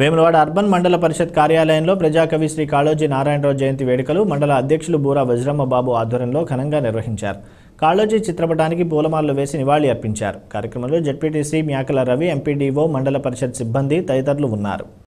Vemulawada urban మండల పరిషత్ కార్యాలయంలో ప్రజాకవి శ్రీ కాళోజీ నారాయణరావు జయంతి వేడుకలు మండల అధ్యక్షులు బూరా వజ్రమ్మ బాబు ఆధ్వర్యంలో ఘనంగా నిర్వహించారు కాళోజీ చిత్రపటానికి పూలమాలలు వేసి నివాళి అర్పించారు కార్యక్రమంలో జడ్పీటీసీ మ్యాకల రవి ఎంపీడీఓ మండల పరిషత్ సిబ్బంది తదితరులు ఉన్నారు